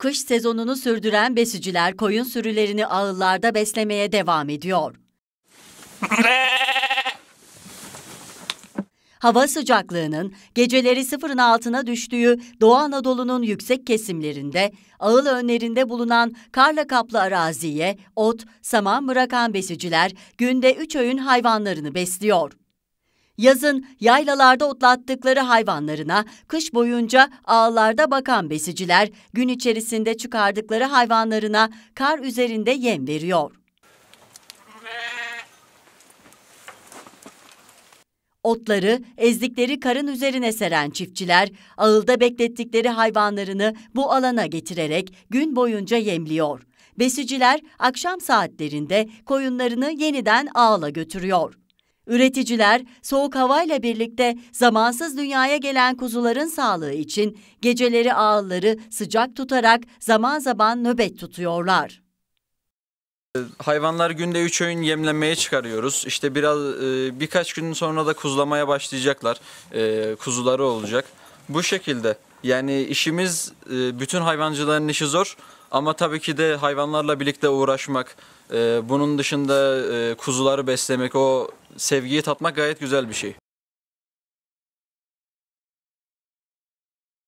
Kış sezonunu sürdüren besiciler koyun sürülerini ağıllarda beslemeye devam ediyor. Hava sıcaklığının geceleri sıfırın altına düştüğü Doğu Anadolu'nun yüksek kesimlerinde ağıl önlerinde bulunan karla kaplı araziye ot, saman bırakan besiciler günde 3 öğün hayvanlarını besliyor yazın yaylalarda otlattıkları hayvanlarına, kış boyunca ağlarda bakan besiciler gün içerisinde çıkardıkları hayvanlarına kar üzerinde yem veriyor. Otları ezdikleri karın üzerine seren çiftçiler ağılda beklettikleri hayvanlarını bu alana getirerek gün boyunca yemliyor. Besiciler akşam saatlerinde koyunlarını yeniden ağla götürüyor. Üreticiler soğuk havayla birlikte zamansız dünyaya gelen kuzuların sağlığı için geceleri ağılları sıcak tutarak zaman zaman nöbet tutuyorlar. Ee, hayvanlar günde 3 öğün yemlenmeye çıkarıyoruz. İşte biraz e, birkaç gün sonra da kuzlamaya başlayacaklar. E, kuzuları olacak. Bu şekilde. Yani işimiz e, bütün hayvancıların işi zor. Ama tabii ki de hayvanlarla birlikte uğraşmak, e, bunun dışında e, kuzuları beslemek, o sevgiyi tatmak gayet güzel bir şey.